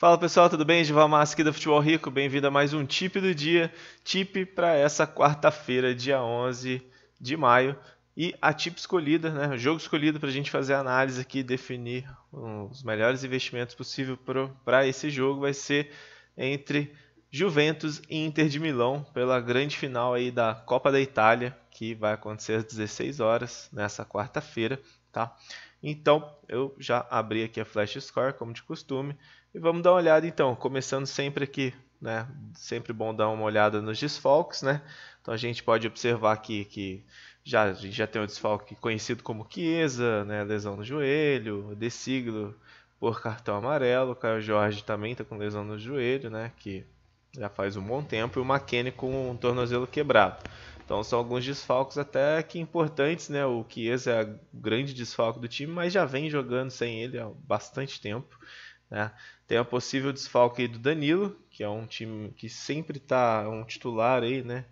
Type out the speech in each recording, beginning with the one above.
Fala pessoal, tudo bem? Gival Massa aqui da Futebol Rico, bem-vindo a mais um Tip do Dia. Tip para essa quarta-feira, dia 11 de maio. E a tip escolhida, né? o jogo escolhido para a gente fazer a análise aqui definir os melhores investimentos possível para esse jogo vai ser entre Juventus e Inter de Milão pela grande final aí da Copa da Itália, que vai acontecer às 16 horas nessa quarta-feira, tá? Então, eu já abri aqui a Flash Score, como de costume, e vamos dar uma olhada então, começando sempre aqui, né? Sempre bom dar uma olhada nos desfalques, né? Então a gente pode observar aqui que já, a gente já tem o um desfalque conhecido como Chiesa, né? Lesão no joelho, De Siglo por cartão amarelo, o Caio Jorge também está com lesão no joelho, né? Que já faz um bom tempo, e o McKenny com um tornozelo quebrado. Então são alguns desfalques até que importantes, né? O Chiesa é o grande desfalque do time, mas já vem jogando sem ele há bastante tempo. Né? Tem a possível desfalque do Danilo, que é um time que sempre está um titular aí, né?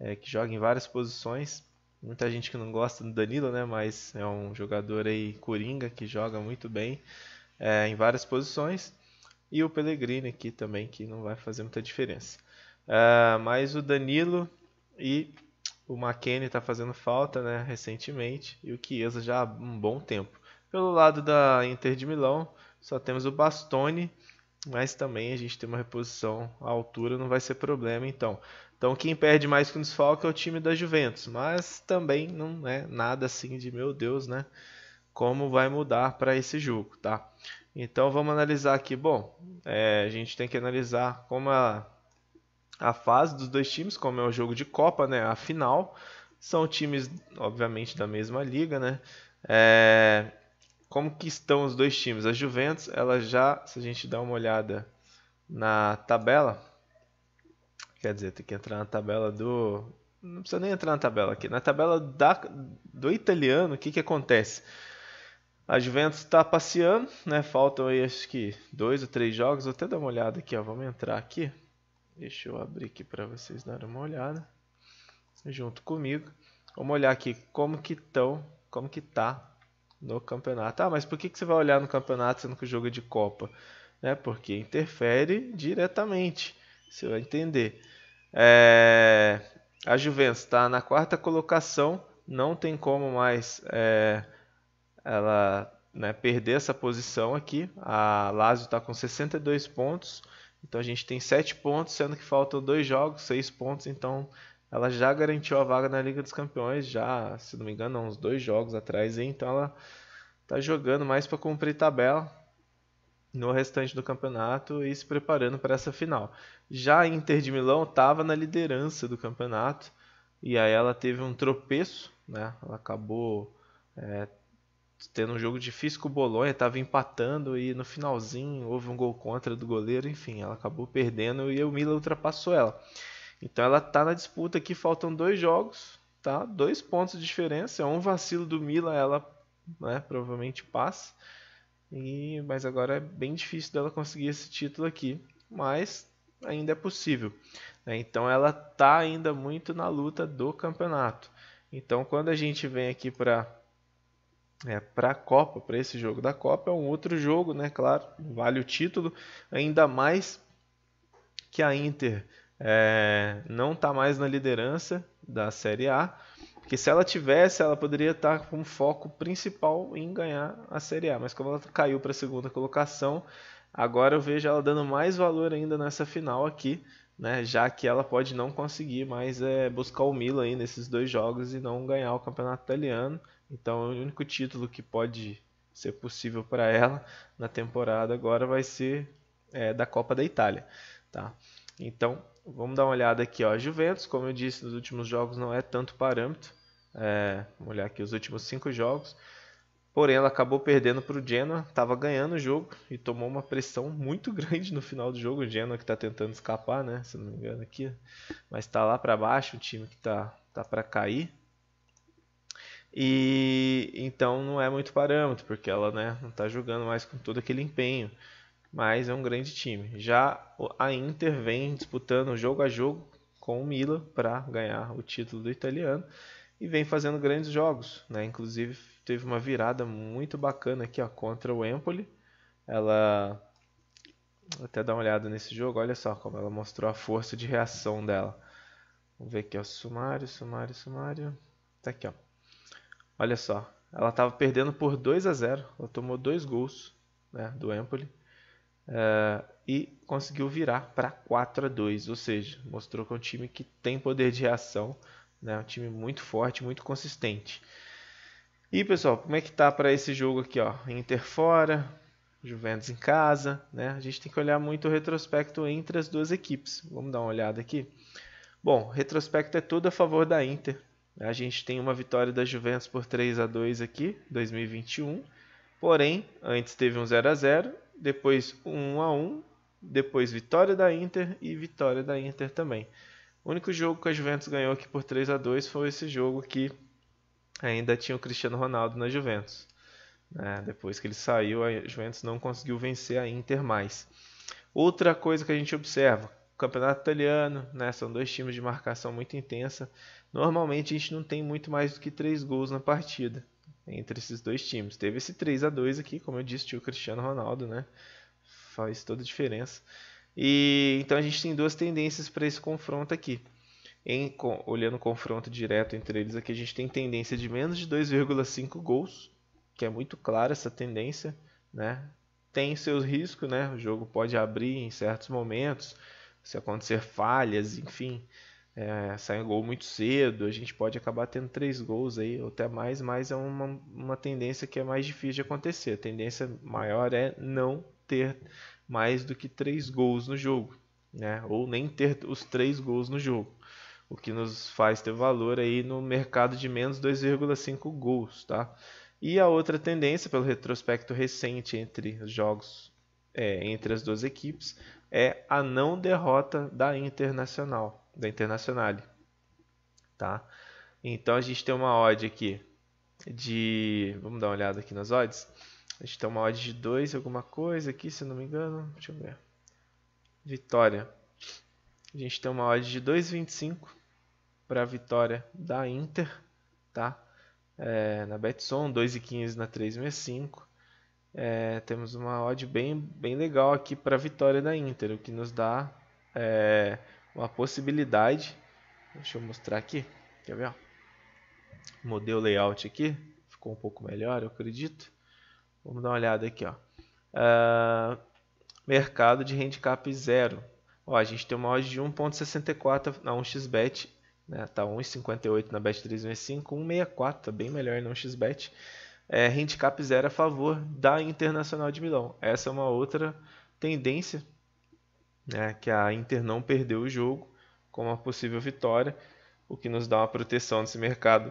É, que joga em várias posições. Muita gente que não gosta do Danilo, né? Mas é um jogador aí coringa que joga muito bem é, em várias posições. E o Pellegrini aqui também, que não vai fazer muita diferença. É, mas o Danilo e o McKennie está fazendo falta, né? Recentemente. E o Chiesa já há um bom tempo. Pelo lado da Inter de Milão, só temos o Bastone, mas também a gente tem uma reposição à altura, não vai ser problema então. Então quem perde mais que um desfalque é o time da Juventus, mas também não é nada assim de meu Deus, né? Como vai mudar para esse jogo, tá? Então vamos analisar aqui. Bom, é, a gente tem que analisar como a, a fase dos dois times, como é o jogo de Copa, né? A final são times, obviamente, da mesma liga, né? É, como que estão os dois times? A Juventus, ela já, se a gente dá uma olhada na tabela, quer dizer, tem que entrar na tabela do, não precisa nem entrar na tabela aqui, na tabela da, do italiano, o que que acontece? A Juventus está passeando, né? Faltam aí acho que dois ou três jogos. Vou até dar uma olhada aqui, ó. Vamos entrar aqui. Deixa eu abrir aqui para vocês darem uma olhada junto comigo. Vamos olhar aqui como que estão, como que tá no campeonato. Ah, mas por que, que você vai olhar no campeonato sendo que o jogo é de Copa? Né? Porque interfere diretamente, você vai entender. É... A Juventus está na quarta colocação, não tem como mais é... ela né, perder essa posição aqui. A Lazio está com 62 pontos, então a gente tem 7 pontos, sendo que faltam dois jogos, 6 pontos, então ela já garantiu a vaga na Liga dos Campeões, já, se não me engano, há uns dois jogos atrás, então ela tá jogando mais para cumprir tabela no restante do campeonato e se preparando para essa final. Já a Inter de Milão estava na liderança do campeonato e aí ela teve um tropeço, né? Ela acabou é, tendo um jogo difícil com o Bolonha, estava empatando e no finalzinho houve um gol contra do goleiro, enfim, ela acabou perdendo e o Milan ultrapassou ela. Então ela está na disputa aqui, faltam dois jogos, tá? Dois pontos de diferença. É um vacilo do Mila, ela né, provavelmente passa. E, mas agora é bem difícil dela conseguir esse título aqui. Mas ainda é possível. Né? Então ela está ainda muito na luta do campeonato. Então quando a gente vem aqui para é, para a Copa, para esse jogo da Copa, é um outro jogo, né? Claro, vale o título, ainda mais que a Inter é, não está mais na liderança da Série A, porque se ela tivesse, ela poderia estar tá com foco principal em ganhar a Série A, mas como ela caiu para a segunda colocação, agora eu vejo ela dando mais valor ainda nessa final aqui, né, já que ela pode não conseguir mais é, buscar o Milan aí nesses dois jogos e não ganhar o campeonato italiano. Então, o único título que pode ser possível para ela na temporada agora vai ser é, da Copa da Itália, tá? Então, Vamos dar uma olhada aqui, ó. Juventus, como eu disse, nos últimos jogos não é tanto parâmetro. É, vamos olhar aqui os últimos cinco jogos. Porém, ela acabou perdendo para o Genoa, estava ganhando o jogo e tomou uma pressão muito grande no final do jogo. O Genoa que está tentando escapar, né? Se não me engano aqui, mas está lá para baixo, o time que está tá, tá para cair. E então não é muito parâmetro porque ela, né, não está jogando mais com todo aquele empenho mas é um grande time. Já a Inter vem disputando jogo a jogo com o Milan para ganhar o título do italiano e vem fazendo grandes jogos, né? Inclusive teve uma virada muito bacana aqui, ó, contra o Empoli. Ela Vou até dar uma olhada nesse jogo, olha só como ela mostrou a força de reação dela. Vamos ver aqui, o sumário, sumário, sumário. Tá aqui, ó. Olha só, ela estava perdendo por 2 a 0, ela tomou dois gols, né, do Empoli Uh, e conseguiu virar para 4 a 2, ou seja, mostrou que é um time que tem poder de reação, né? um time muito forte, muito consistente. E pessoal, como é que tá para esse jogo aqui? Ó? Inter fora, Juventus em casa, né? a gente tem que olhar muito o retrospecto entre as duas equipes. Vamos dar uma olhada aqui. Bom, retrospecto é todo a favor da Inter. Né? A gente tem uma vitória da Juventus por 3 a 2 aqui, 2021. Porém, antes teve um 0 a 0 depois 1 a 1, depois vitória da Inter e vitória da Inter também. O único jogo que a Juventus ganhou aqui por 3 a 2 foi esse jogo que ainda tinha o Cristiano Ronaldo na Juventus. É, depois que ele saiu, a Juventus não conseguiu vencer a Inter mais. Outra coisa que a gente observa, o campeonato italiano, né, são dois times de marcação muito intensa. Normalmente a gente não tem muito mais do que três gols na partida entre esses dois times. Teve esse 3 a 2 aqui, como eu disse, tio o Cristiano Ronaldo, né? Faz toda a diferença. E então a gente tem duas tendências para esse confronto aqui. Em, com, olhando o confronto direto entre eles aqui, a gente tem tendência de menos de 2,5 gols, que é muito clara essa tendência, né? Tem seus riscos, né? O jogo pode abrir em certos momentos, se acontecer falhas, enfim, é, sai um gol muito cedo, a gente pode acabar tendo três gols aí, ou até mais, mas é uma, uma tendência que é mais difícil de acontecer. A tendência maior é não ter mais do que três gols no jogo, né? ou nem ter os três gols no jogo, o que nos faz ter valor aí no mercado de menos 2,5 gols. Tá? E a outra tendência, pelo retrospecto recente entre os jogos é, entre as duas equipes, é a não derrota da Internacional da Internacional, tá? Então a gente tem uma odd aqui de, vamos dar uma olhada aqui nas odds. A gente tem uma odd de 2 alguma coisa aqui, se não me engano, deixa eu ver. Vitória. A gente tem uma odd de 2.25 para a vitória da Inter, tá? É, na Betson, 2.15 na 365. É, temos uma odd bem, bem legal aqui para a vitória da Inter, o que nos dá é, uma possibilidade. Deixa eu mostrar aqui. Quer ver? Modelo layout aqui. Ficou um pouco melhor, eu acredito. Vamos dar uma olhada aqui. Ó. Uh, mercado de handicap zero. Ó, a gente tem uma odd de 1.64 na 1xbet. Né? Tá 1,58 na bet 365 1,64. Tá bem melhor na 1xbet. É, handicap zero a favor da Internacional de Milão. Essa é uma outra tendência né, que a Inter não perdeu o jogo com uma possível vitória, o que nos dá uma proteção nesse mercado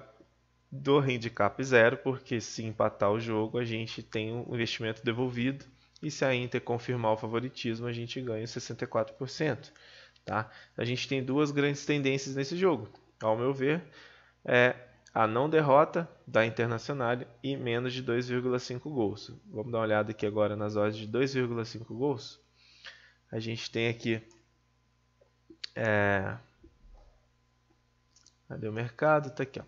do handicap zero, porque se empatar o jogo a gente tem o um investimento devolvido e se a Inter confirmar o favoritismo a gente ganha 64%. Tá? A gente tem duas grandes tendências nesse jogo, ao meu ver, é a não derrota da Internacional e menos de 2,5 gols. Vamos dar uma olhada aqui agora nas odds de 2,5 gols a gente tem aqui é, cadê o mercado? Tá aqui, ó.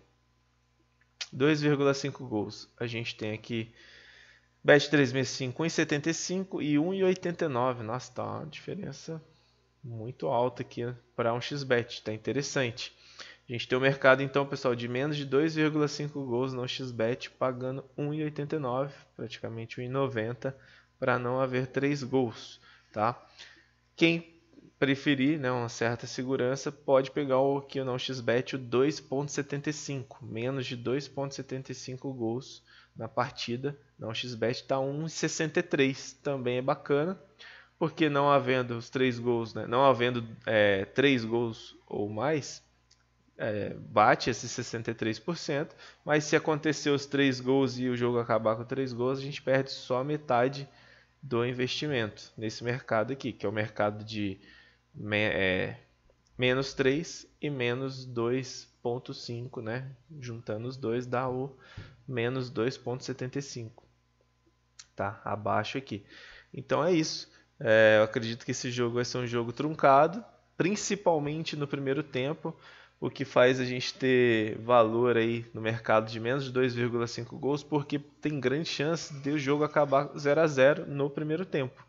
2,5 gols. A gente tem aqui Bet 365 1,75 e 1,89. Nossa, tá uma diferença muito alta aqui né, para um XBet, tá interessante. A gente tem o mercado então, pessoal, de menos de 2,5 gols no XBet pagando 1,89, praticamente 1,90 para não haver 3 gols. Tá? Quem preferir né, uma certa segurança, pode pegar o Kionon XBet 2.75, menos de 2.75 gols na partida. Não, né, o XBet está 1,63, também é bacana, porque não havendo os três gols, né, não havendo é, três gols ou mais, é, bate esse 63%, mas se acontecer os três gols e o jogo acabar com três gols, a gente perde só metade do investimento nesse mercado aqui, que é o mercado de é, menos 3 e menos 2,5, né? Juntando os dois dá o menos 2,75, tá? Abaixo aqui. Então é isso. É, eu acredito que esse jogo vai ser um jogo truncado, principalmente no primeiro tempo o que faz a gente ter valor aí no mercado de menos de 2,5 gols, porque tem grande chance de o jogo acabar 0 a 0 no primeiro tempo.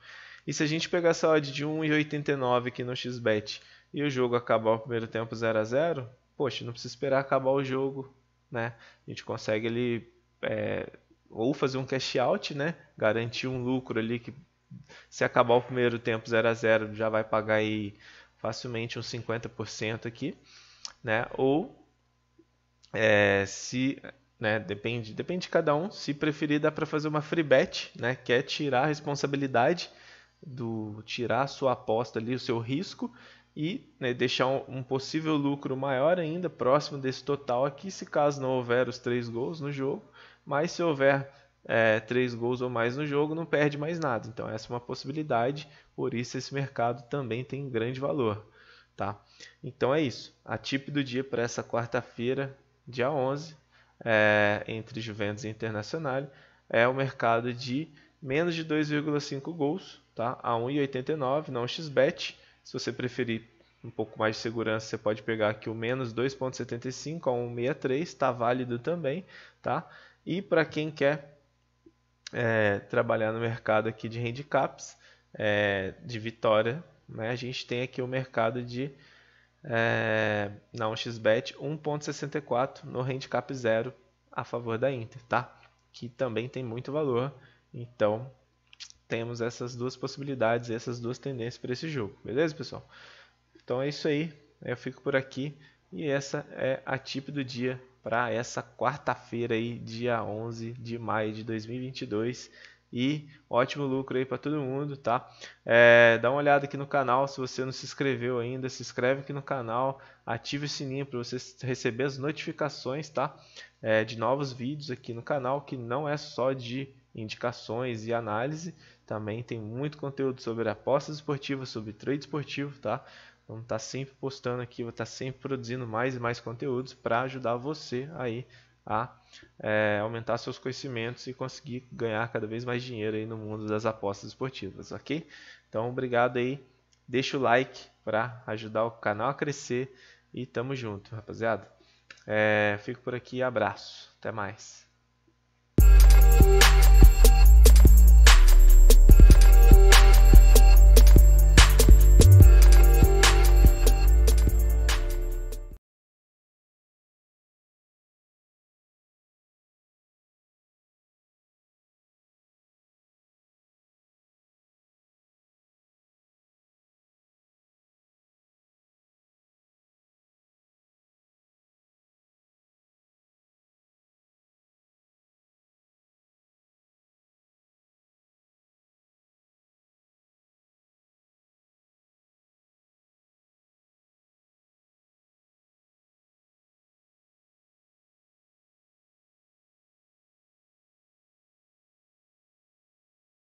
E se a gente pegar essa odd de 1,89 aqui no XBET e o jogo acabar o primeiro tempo 0 a 0 poxa, não precisa esperar acabar o jogo, né? A gente consegue ali é, ou fazer um cash out, né? Garantir um lucro ali que se acabar o primeiro tempo 0 a 0 já vai pagar aí facilmente uns 50% aqui né? Ou é, se, né, depende, depende de cada um, se preferir dá para fazer uma free bet, né, que é tirar a responsabilidade do tirar a sua aposta ali, o seu risco e né, deixar um, um, possível lucro maior ainda, próximo desse total aqui, se caso não houver os três gols no jogo, mas se houver é, três gols ou mais no jogo, não perde mais nada. Então essa é uma possibilidade, por isso esse mercado também tem grande valor tá? Então é isso. A tip do dia para essa quarta-feira, dia 11, é, entre Juventus e Internacional, é o mercado de menos de 2,5 gols, tá? A 1,89 não xbet. Se você preferir um pouco mais de segurança, você pode pegar aqui o menos 2,75 a 1,63, está válido também, tá? E para quem quer é, trabalhar no mercado aqui de handicaps, é, de vitória né? A gente tem aqui o mercado de é, na 1xBet 1.64 no handicap 0 a favor da Inter, tá? Que também tem muito valor. Então, temos essas duas possibilidades, essas duas tendências para esse jogo, beleza, pessoal? Então é isso aí, eu fico por aqui e essa é a tip do dia para essa quarta-feira aí, dia 11 de maio de 2022. E ótimo lucro aí para todo mundo, tá? É, dá uma olhada aqui no canal, se você não se inscreveu ainda, se inscreve aqui no canal, ative o sininho para você receber as notificações, tá? É, de novos vídeos aqui no canal, que não é só de indicações e análise, também tem muito conteúdo sobre apostas esportivas, sobre trade esportivo, tá? Vamos então, estar tá sempre postando aqui, vou estar tá sempre produzindo mais e mais conteúdos para ajudar você aí a é, aumentar seus conhecimentos e conseguir ganhar cada vez mais dinheiro aí no mundo das apostas esportivas, ok? Então, obrigado aí, deixa o like para ajudar o canal a crescer e tamo junto, rapaziada. É, fico por aqui, abraço, até mais.